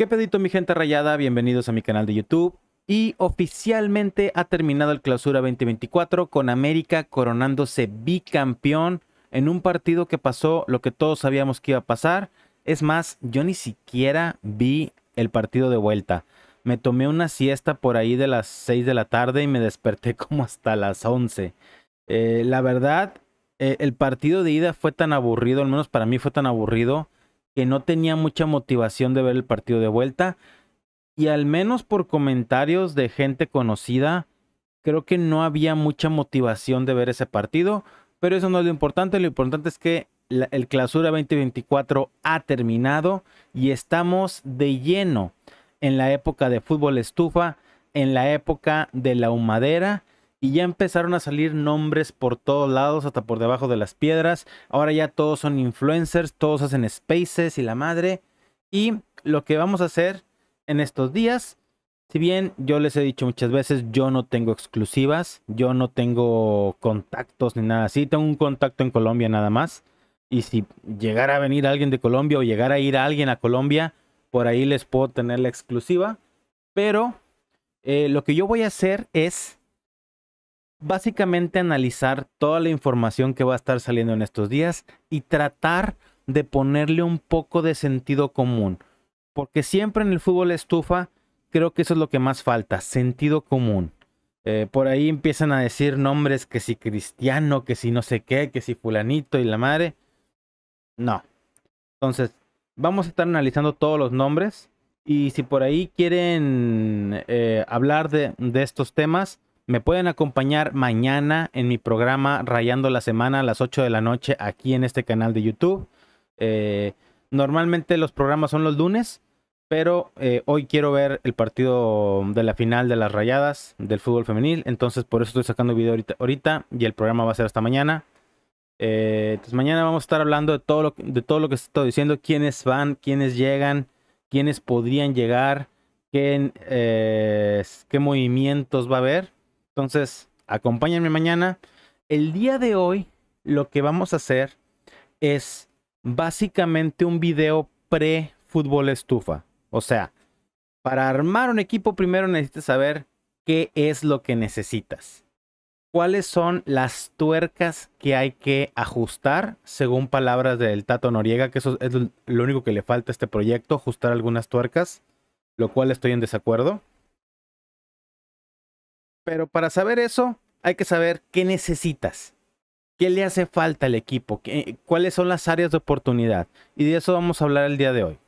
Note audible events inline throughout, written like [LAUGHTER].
¿Qué pedito mi gente rayada? Bienvenidos a mi canal de YouTube. Y oficialmente ha terminado el clausura 2024 con América coronándose bicampeón en un partido que pasó lo que todos sabíamos que iba a pasar. Es más, yo ni siquiera vi el partido de vuelta. Me tomé una siesta por ahí de las 6 de la tarde y me desperté [LAUGHS] como hasta las 11. Eh, la verdad, eh, el partido de ida fue tan aburrido, al menos para mí fue tan aburrido, que no tenía mucha motivación de ver el partido de vuelta. Y al menos por comentarios de gente conocida, creo que no había mucha motivación de ver ese partido. Pero eso no es lo importante. Lo importante es que el clausura 2024 ha terminado y estamos de lleno en la época de fútbol estufa, en la época de la humadera y ya empezaron a salir nombres por todos lados, hasta por debajo de las piedras. Ahora ya todos son influencers, todos hacen spaces y la madre. Y lo que vamos a hacer en estos días, si bien yo les he dicho muchas veces, yo no tengo exclusivas, yo no tengo contactos ni nada así, tengo un contacto en Colombia nada más. Y si llegara a venir alguien de Colombia o llegara a ir alguien a Colombia, por ahí les puedo tener la exclusiva. Pero eh, lo que yo voy a hacer es básicamente analizar toda la información que va a estar saliendo en estos días y tratar de ponerle un poco de sentido común. Porque siempre en el fútbol estufa, creo que eso es lo que más falta, sentido común. Eh, por ahí empiezan a decir nombres que si cristiano, que si no sé qué, que si fulanito y la madre. No. Entonces, vamos a estar analizando todos los nombres. Y si por ahí quieren eh, hablar de estos temas, me pueden acompañar mañana en mi programa Rayando la Semana a las 8 de la noche aquí en este canal de YouTube. Eh, normalmente los programas son los lunes, pero eh, hoy quiero ver el partido de la final de las rayadas del fútbol femenil. Entonces por eso estoy sacando video ahorita, y el programa va a ser hasta mañana. Eh, entonces mañana vamos a estar hablando de todo lo, de todo lo que estoy diciendo, quiénes van, quiénes llegan, quiénes podrían llegar, qué, qué movimientos va a haber. Entonces, acompáñenme mañana. El día de hoy lo que vamos a hacer es básicamente un video pre-fútbol estufa. O sea, para armar un equipo primero necesitas saber qué es lo que necesitas. ¿Cuáles son las tuercas que hay que ajustar? Según palabras del Tato Noriega, que eso es lo único que le falta a este proyecto, ajustar algunas tuercas, lo cual estoy en desacuerdo. Pero para saber eso, hay que saber qué necesitas. ¿Qué le hace falta al equipo? ¿Cuáles son las áreas de oportunidad? Y de eso vamos a hablar el día de hoy.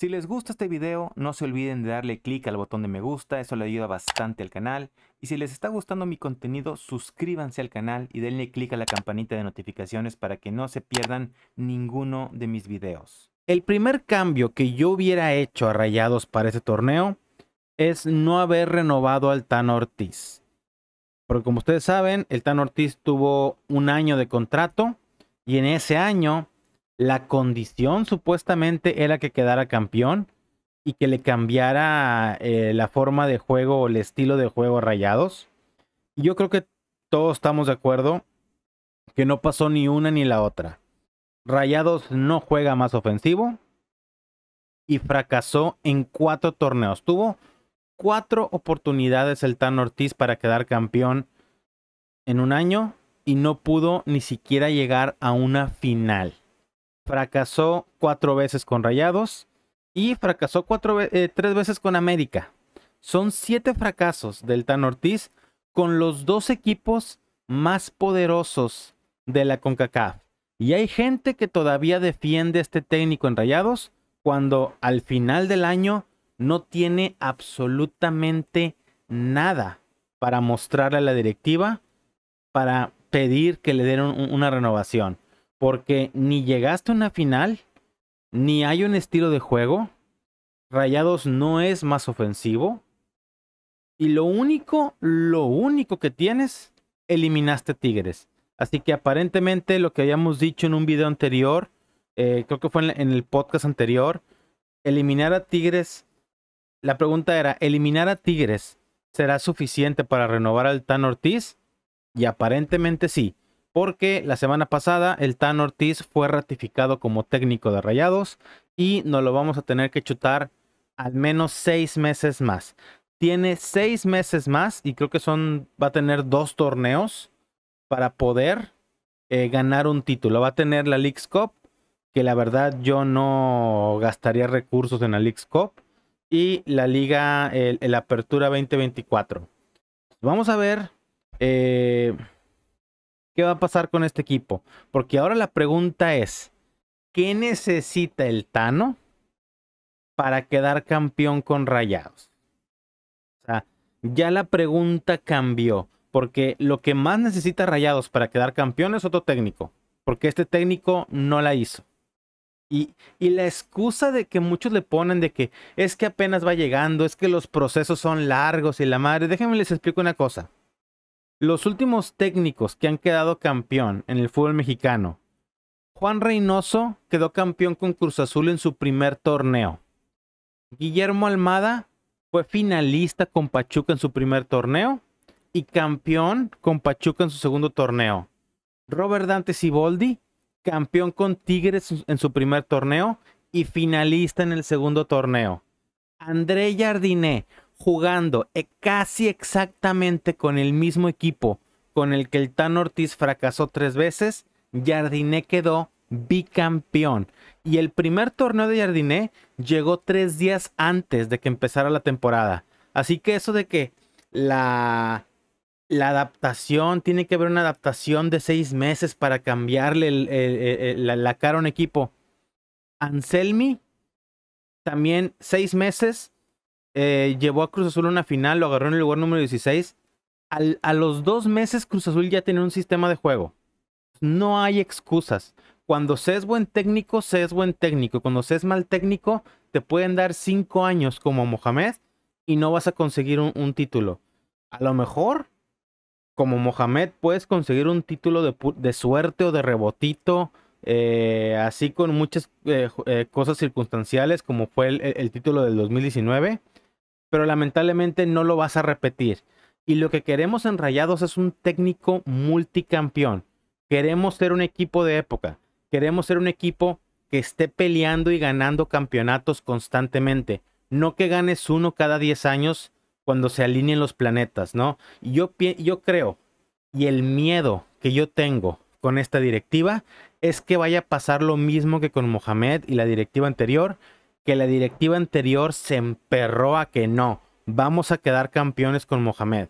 Si les gusta este video, no se olviden de darle clic al botón de me gusta, eso le ayuda bastante al canal. Y si les está gustando mi contenido, suscríbanse al canal y denle clic a la campanita de notificaciones para que no se pierdan ninguno de mis videos. El primer cambio que yo hubiera hecho a Rayados para este torneo es no haber renovado al Tan Ortiz. Porque como ustedes saben, el Tan Ortiz tuvo un año de contrato y en ese año la condición supuestamente era que quedara campeón y que le cambiara eh, la forma de juego o el estilo de juego a Rayados. Y yo creo que todos estamos de acuerdo que no pasó ni una ni la otra. Rayados no juega más ofensivo y fracasó en cuatro torneos. Tuvo cuatro oportunidades el Tan Ortiz para quedar campeón en un año y no pudo ni siquiera llegar a una final. Fracasó cuatro veces con Rayados y fracasó eh, tres veces con América. Son siete fracasos del Tan Ortiz con los dos equipos más poderosos de la CONCACAF. Y hay gente que todavía defiende a este técnico en Rayados cuando al final del año no tiene absolutamente nada para mostrarle a la directiva para pedir que le den una renovación. Porque ni llegaste a una final, ni hay un estilo de juego. Rayados no es más ofensivo. Y lo único, lo único que tienes, eliminaste Tigres. Así que aparentemente lo que habíamos dicho en un video anterior, eh, creo que fue en el podcast anterior, eliminar a Tigres la pregunta era, ¿eliminar a Tigres será suficiente para renovar al Tan Ortiz? Y aparentemente sí, porque la semana pasada el Tan Ortiz fue ratificado como técnico de Rayados y nos lo vamos a tener que chutar al menos seis meses más. Tiene seis meses más y creo que son, va a tener dos torneos para poder eh, ganar un título. Va a tener la League's Cup, que la verdad yo no gastaría recursos en la League's Cup y la liga, el, Apertura 2024. Vamos a ver eh, qué va a pasar con este equipo. Porque ahora la pregunta es, ¿qué necesita el Tano para quedar campeón con Rayados? O sea, ya la pregunta cambió. Porque lo que más necesita Rayados para quedar campeón es otro técnico. Porque este técnico no la hizo. Y, la excusa de que muchos le ponen de que es que apenas va llegando, es que los procesos son largos y la madre. Déjenme les explico una cosa. Los últimos técnicos que han quedado campeón en el fútbol mexicano. Juan Reynoso quedó campeón con Cruz Azul en su primer torneo. Guillermo Almada fue finalista con Pachuca en su primer torneo y campeón con Pachuca en su segundo torneo. Robert Dante Siboldi campeón con Tigres en su primer torneo y finalista en el segundo torneo. André Jardiné jugando e, casi exactamente con el mismo equipo con el que el Tan Ortiz fracasó tres veces, Jardiné quedó bicampeón. Y el primer torneo de Jardiné llegó tres días antes de que empezara la temporada. Así que eso de que la la adaptación, tiene que haber una adaptación de seis meses para cambiarle la, cara a un equipo. Anselmi, también seis meses, eh, llevó a Cruz Azul a una final, lo agarró en el lugar número 16. a los dos meses Cruz Azul ya tiene un sistema de juego. No hay excusas. Cuando seas buen técnico, se es buen técnico. Cuando seas mal técnico, te pueden dar cinco años como Mohamed y no vas a conseguir un título. A lo mejor como Mohamed puedes conseguir un título de, suerte o de rebotito, eh, así con muchas eh, eh, cosas circunstanciales como fue el, el, título del 2019, pero lamentablemente no lo vas a repetir. Y lo que queremos en Rayados es un técnico multicampeón. Queremos ser un equipo de época. Queremos ser un equipo que esté peleando y ganando campeonatos constantemente. No que ganes uno cada 10 años cuando se alineen los planetas, ¿no? yo, yo creo, y el miedo que yo tengo con esta directiva es que vaya a pasar lo mismo que con Mohamed y la directiva anterior, que la directiva anterior se emperró a que no, vamos a quedar campeones con Mohamed.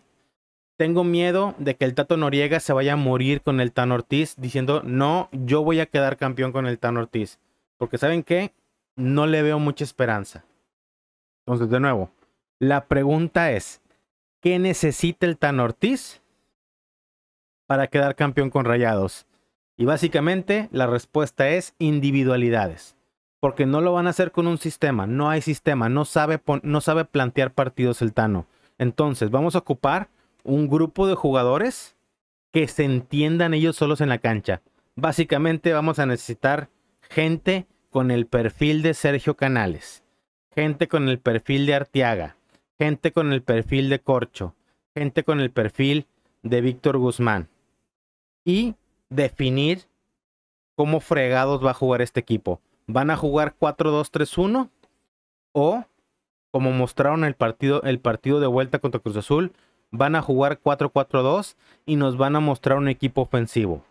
Tengo miedo de que el Tato Noriega se vaya a morir con el Tan Ortiz diciendo, no, yo voy a quedar campeón con el Tan Ortiz. Porque saben qué, no le veo mucha esperanza. Entonces, de nuevo, la pregunta es, ¿qué necesita el Tan Ortiz para quedar campeón con Rayados? Y básicamente la respuesta es individualidades. Porque no lo van a hacer con un sistema, no hay sistema, no sabe, no sabe plantear partidos el Tano. Entonces, vamos a ocupar un grupo de jugadores que se entiendan ellos solos en la cancha. Básicamente vamos a necesitar gente con el perfil de Sergio Canales, gente con el perfil de Artiaga gente con el perfil de Corcho, gente con el perfil de Víctor Guzmán y definir cómo fregados va a jugar este equipo. ¿Van a jugar 4-2-3-1 o como mostraron el partido el partido de vuelta contra Cruz Azul, van a jugar 4-4-2 y nos van a mostrar un equipo ofensivo?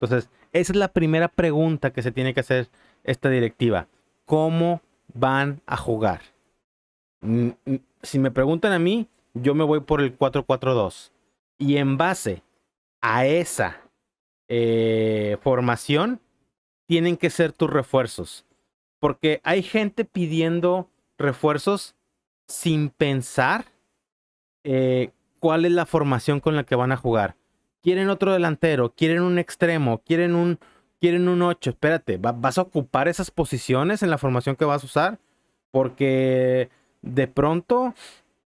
Entonces, esa es la primera pregunta que se tiene que hacer esta directiva. ¿Cómo van a jugar? si me preguntan a mí, yo me voy por el 4-4-2. Y en base a esa eh, formación, tienen que ser tus refuerzos. Porque hay gente pidiendo refuerzos sin pensar eh, cuál es la formación con la que van a jugar. Quieren otro delantero, quieren un extremo, quieren un, quieren un 8. Espérate, ¿vas a ocupar esas posiciones en la formación que vas a usar? Porque de pronto,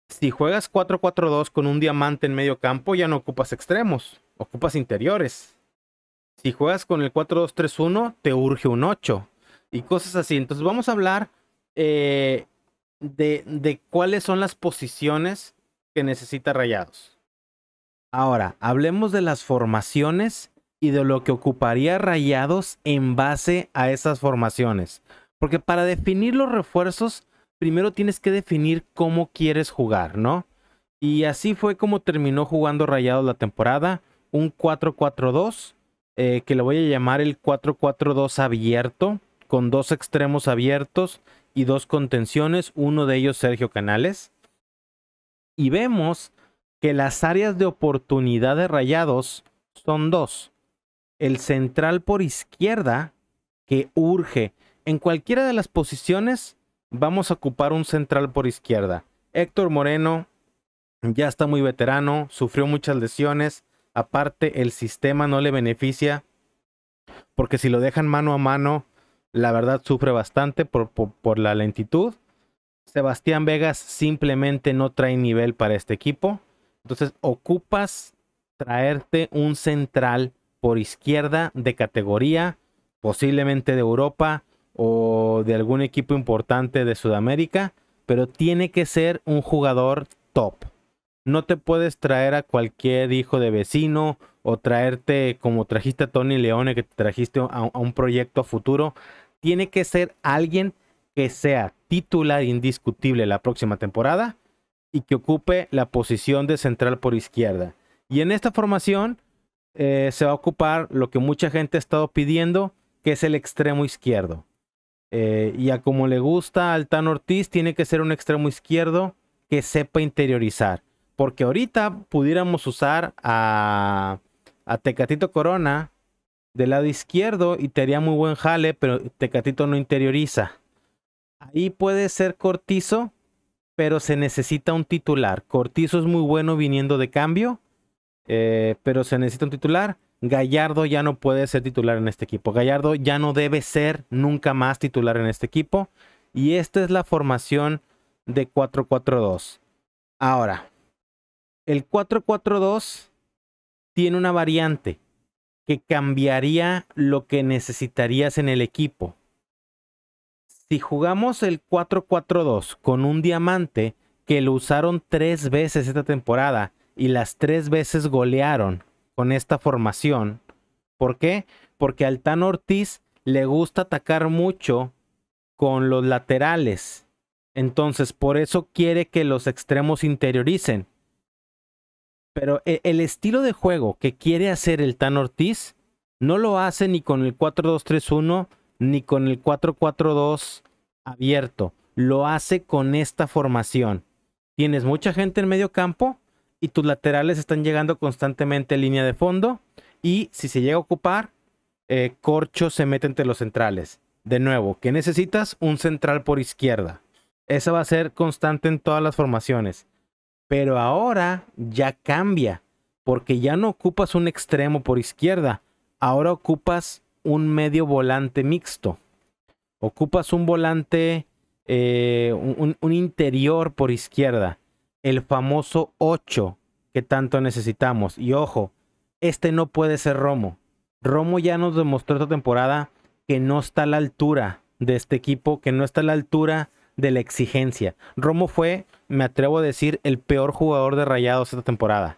si juegas 4-4-2 con un diamante en medio campo, ya no ocupas extremos, ocupas interiores. Si juegas con el 4-2-3-1, te urge un 8 y cosas así. Entonces vamos a hablar eh, de cuáles son las posiciones que necesita Rayados. Ahora, hablemos de las formaciones y de lo que ocuparía Rayados en base a esas formaciones. Porque para definir los refuerzos primero tienes que definir cómo quieres jugar, ¿no? Y así fue como terminó jugando Rayados la temporada, un 4-4-2, eh, que lo voy a llamar el 4-4-2 abierto, con dos extremos abiertos y dos contenciones, uno de ellos Sergio Canales. Y vemos que las áreas de oportunidad de Rayados son dos. El central por izquierda, que urge en cualquiera de las posiciones, Vamos a ocupar un central por izquierda. Héctor Moreno ya está muy veterano, sufrió muchas lesiones. Aparte, el sistema no le beneficia porque si lo dejan mano a mano, la verdad sufre bastante por, la lentitud. Sebastián Vegas simplemente no trae nivel para este equipo. Entonces, ocupas traerte un central por izquierda de categoría, posiblemente de Europa, o de algún equipo importante de Sudamérica, pero tiene que ser un jugador top. No te puedes traer a cualquier hijo de vecino o traerte como trajiste a Tony Leone, que te trajiste a, un proyecto futuro. Tiene que ser alguien que sea titular indiscutible la próxima temporada y que ocupe la posición de central por izquierda. Y en esta formación eh, se va a ocupar lo que mucha gente ha estado pidiendo, que es el extremo izquierdo. Eh, y a como le gusta al Tan Ortiz, tiene que ser un extremo izquierdo que sepa interiorizar. Porque ahorita pudiéramos usar a, Tecatito Corona del lado izquierdo y te haría muy buen jale, pero Tecatito no interioriza. Ahí puede ser Cortizo, pero se necesita un titular. Cortizo es muy bueno viniendo de cambio, eh, pero se necesita un titular. Gallardo ya no puede ser titular en este equipo. Gallardo ya no debe ser nunca más titular en este equipo. Y esta es la formación de 4-4-2. Ahora, el 4-4-2 tiene una variante que cambiaría lo que necesitarías en el equipo. Si jugamos el 4-4-2 con un diamante que lo usaron tres veces esta temporada y las tres veces golearon con esta formación. ¿Por qué? Porque al Tan Ortiz le gusta atacar mucho con los laterales. Entonces, por eso quiere que los extremos interioricen. Pero e, el estilo de juego que quiere hacer el Tan Ortiz no lo hace ni con el 4-2-3-1 ni con el 4-4-2 abierto. Lo hace con esta formación. Tienes mucha gente en medio campo y tus laterales están llegando constantemente a línea de fondo y si se llega a ocupar, eh, Corcho se mete entre los centrales. De nuevo, ¿qué necesitas? Un central por izquierda. Esa va a ser constante en todas las formaciones. Pero ahora ya cambia, porque ya no ocupas un extremo por izquierda, ahora ocupas un medio volante mixto. Ocupas un volante, eh, un interior por izquierda el famoso 8 que tanto necesitamos. Y ojo, este no puede ser Romo. Romo ya nos demostró esta temporada que no está a la altura de este equipo, que no está a la altura de la exigencia. Romo fue, me atrevo a decir, el peor jugador de Rayados esta temporada.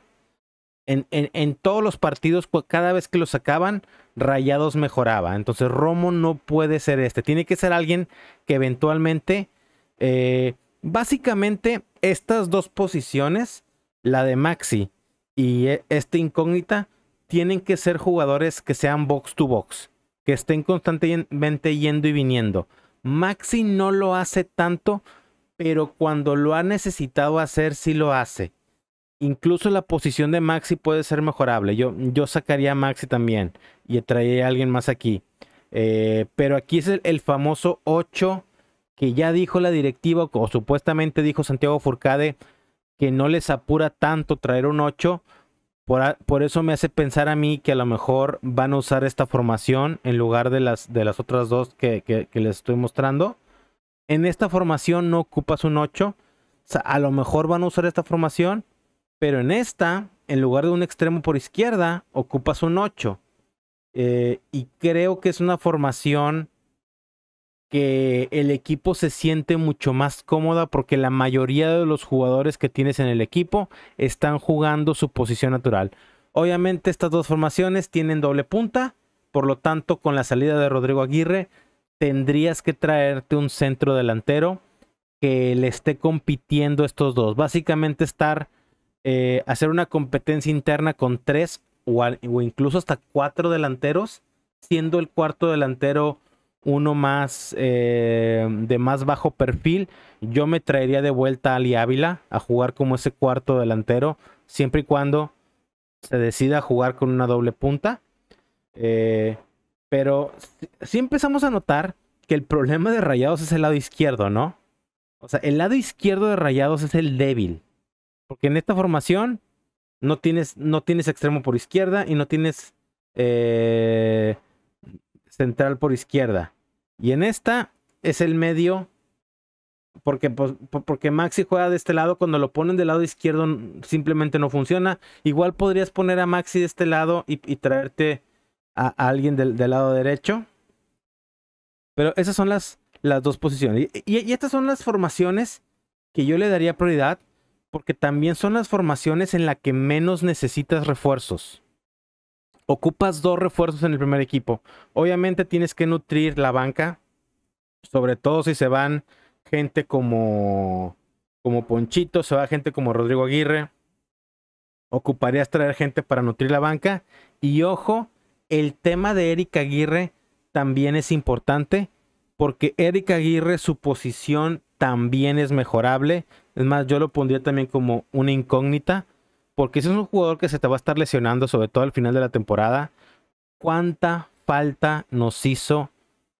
En, todos los partidos, cada vez que lo sacaban, Rayados mejoraba. Entonces Romo no puede ser este. Tiene que ser alguien que eventualmente eh, Básicamente, estas dos posiciones, la de Maxi y este incógnita, tienen que ser jugadores que sean box to box, que estén constantemente yendo y viniendo. Maxi no lo hace tanto, pero cuando lo ha necesitado hacer, sí lo hace. Incluso la posición de Maxi puede ser mejorable. Yo, yo sacaría a Maxi también y traería a alguien más aquí. Eh, pero aquí es el, el famoso 8 que ya dijo la directiva, o supuestamente dijo Santiago Furcade, que no les apura tanto traer un 8. Por, eso me hace pensar a mí que a lo mejor van a usar esta formación en lugar de las, de las otras dos que, les estoy mostrando. En esta formación no ocupas un 8. a lo mejor van a usar esta formación, pero en esta, en lugar de un extremo por izquierda, ocupas un 8. Eh, y creo que es una formación que el equipo se siente mucho más cómoda porque la mayoría de los jugadores que tienes en el equipo están jugando su posición natural. Obviamente estas dos formaciones tienen doble punta, por lo tanto con la salida de Rodrigo Aguirre tendrías que traerte un centro delantero que le esté compitiendo estos dos. Básicamente estar, eh, hacer una competencia interna con tres o incluso hasta cuatro delanteros, siendo el cuarto delantero uno más eh, de más bajo perfil, yo me traería de vuelta a Ali Ávila a jugar como ese cuarto delantero, siempre y cuando se decida jugar con una doble punta. Eh, pero sí si empezamos a notar que el problema de Rayados es el lado izquierdo, ¿no? O sea, el lado izquierdo de Rayados es el débil. Porque en esta formación no tienes, no tienes extremo por izquierda y no tienes eh, central por izquierda. Y en esta es el medio, porque, pues, porque Maxi juega de este lado, cuando lo ponen del lado izquierdo simplemente no funciona. Igual podrías poner a Maxi de este lado y, traerte a, alguien del, lado derecho. Pero esas son las, las dos posiciones. Y, y estas son las formaciones que yo le daría prioridad, porque también son las formaciones en las que menos necesitas refuerzos ocupas dos refuerzos en el primer equipo. Obviamente tienes que nutrir la banca, sobre todo si se van gente como, como Ponchito, se va gente como Rodrigo Aguirre. Ocuparías traer gente para nutrir la banca. Y ojo, el tema de Eric Aguirre también es importante porque Eric Aguirre, su posición también es mejorable. Es más, yo lo pondría también como una incógnita porque si es un jugador que se te va a estar lesionando, sobre todo al final de la temporada, ¿cuánta falta nos hizo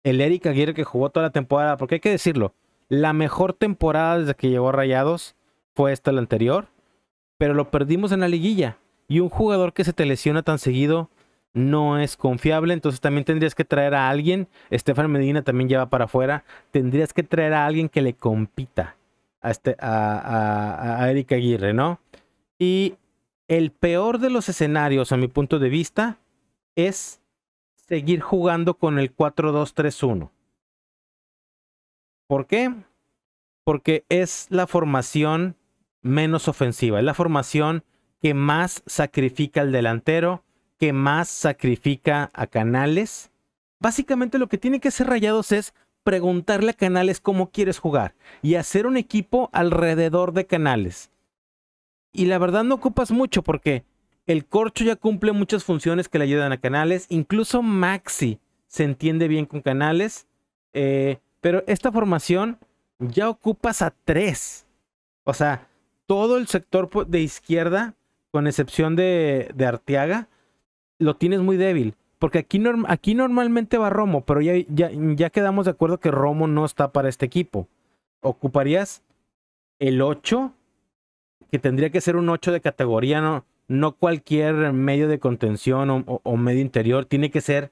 el Eric Aguirre que jugó toda la temporada? Porque hay que decirlo, la mejor temporada desde que llegó a Rayados fue esta la anterior, pero lo perdimos en la liguilla. Y un jugador que se te lesiona tan seguido no es confiable, entonces también tendrías que traer a alguien, Estefan Medina también lleva para afuera, tendrías que traer a alguien que le compita a, este, a, a Eric Aguirre, ¿no? Y el peor de los escenarios, a mi punto de vista, es seguir jugando con el 4-2-3-1. ¿Por qué? Porque es la formación menos ofensiva, es la formación que más sacrifica al delantero, que más sacrifica a Canales. Básicamente lo que tiene que hacer Rayados es preguntarle a Canales cómo quieres jugar y hacer un equipo alrededor de Canales. Y la verdad no ocupas mucho porque el corcho ya cumple muchas funciones que le ayudan a canales. Incluso Maxi se entiende bien con canales. Eh, pero esta formación ya ocupas a tres. O sea, todo el sector de izquierda, con excepción de, de Arteaga, lo tienes muy débil. Porque aquí, aquí normalmente va Romo, pero ya, ya, ya, quedamos de acuerdo que Romo no está para este equipo. Ocuparías el 8 tendría que ser un 8 de categoría, no, no cualquier medio de contención o, medio interior, tiene que ser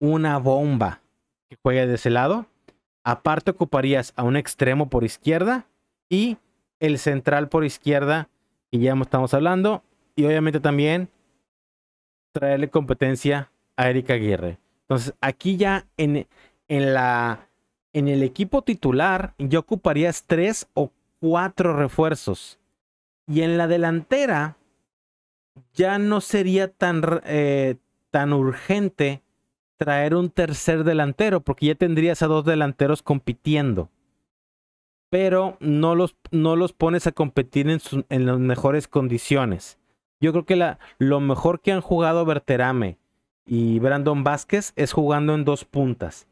una bomba que juegue de ese lado. Aparte ocuparías a un extremo por izquierda y el central por izquierda, que ya estamos hablando, y obviamente también traerle competencia a Erika Aguirre. Entonces, aquí ya en, en, la, en el equipo titular, yo ocuparías tres o cuatro refuerzos. Y en la delantera ya no sería tan, eh, tan urgente traer un tercer delantero, porque ya tendrías a dos delanteros compitiendo. Pero no los, no los pones a competir en, las mejores condiciones. Yo creo que la, lo mejor que han jugado Berterame y Brandon Vázquez es jugando en dos puntas.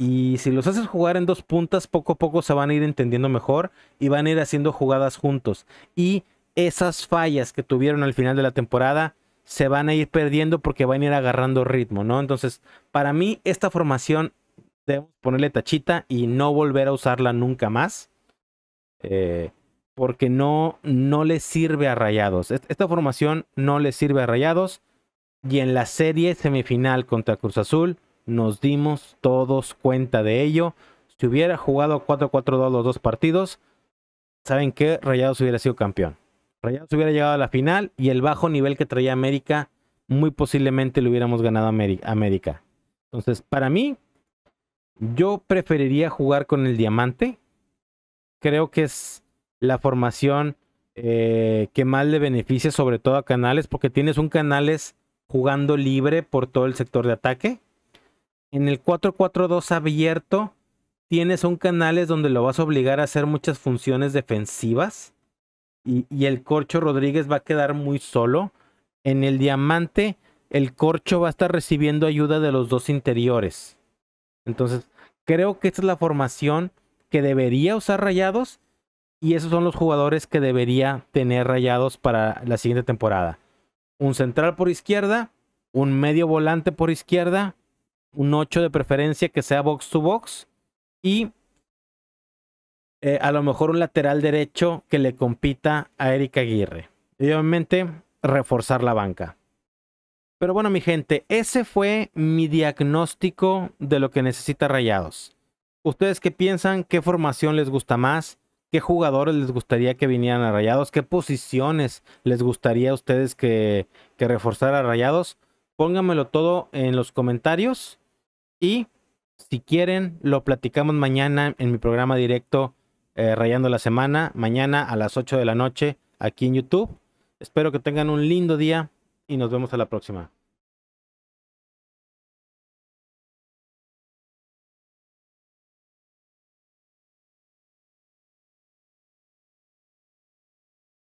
Y si los haces jugar en dos puntas, poco a poco se van a ir entendiendo mejor y van a ir haciendo jugadas juntos. Y esas fallas que tuvieron al final de la temporada se van a ir perdiendo porque van a ir agarrando ritmo, ¿no? Entonces, para mí, esta formación debemos ponerle tachita y no volver a usarla nunca más. Eh, porque no, no le sirve a Rayados. Esta formación no le sirve a Rayados. Y en la serie semifinal contra Cruz Azul nos dimos todos cuenta de ello. Si hubiera jugado 4-4-2 los dos partidos, ¿saben qué? Rayados hubiera sido campeón. Rayados hubiera llegado a la final y el bajo nivel que traía América, muy posiblemente le hubiéramos ganado a América. Entonces, para mí, yo preferiría jugar con el diamante. Creo que es la formación eh, que más le beneficia, sobre todo a Canales, porque tienes un Canales jugando libre por todo el sector de ataque en el 4-4-2 abierto, tienes un canales donde lo vas a obligar a hacer muchas funciones defensivas. Y, y, el Corcho Rodríguez va a quedar muy solo. En el diamante, el Corcho va a estar recibiendo ayuda de los dos interiores. Entonces, creo que esta es la formación que debería usar Rayados. Y esos son los jugadores que debería tener Rayados para la siguiente temporada. Un central por izquierda, un medio volante por izquierda, un 8 de preferencia que sea box to box y eh, a lo mejor un lateral derecho que le compita a Eric Aguirre. Y obviamente reforzar la banca. Pero bueno, mi gente, ese fue mi diagnóstico de lo que necesita Rayados. ¿Ustedes qué piensan? ¿Qué formación les gusta más? ¿Qué jugadores les gustaría que vinieran a Rayados? ¿Qué posiciones les gustaría a ustedes que, que reforzara a Rayados? Pónganmelo todo en los comentarios y si quieren lo platicamos mañana en mi programa directo eh, Rayando la Semana, mañana a las 8 de la noche aquí en YouTube. Espero que tengan un lindo día y nos vemos a la próxima.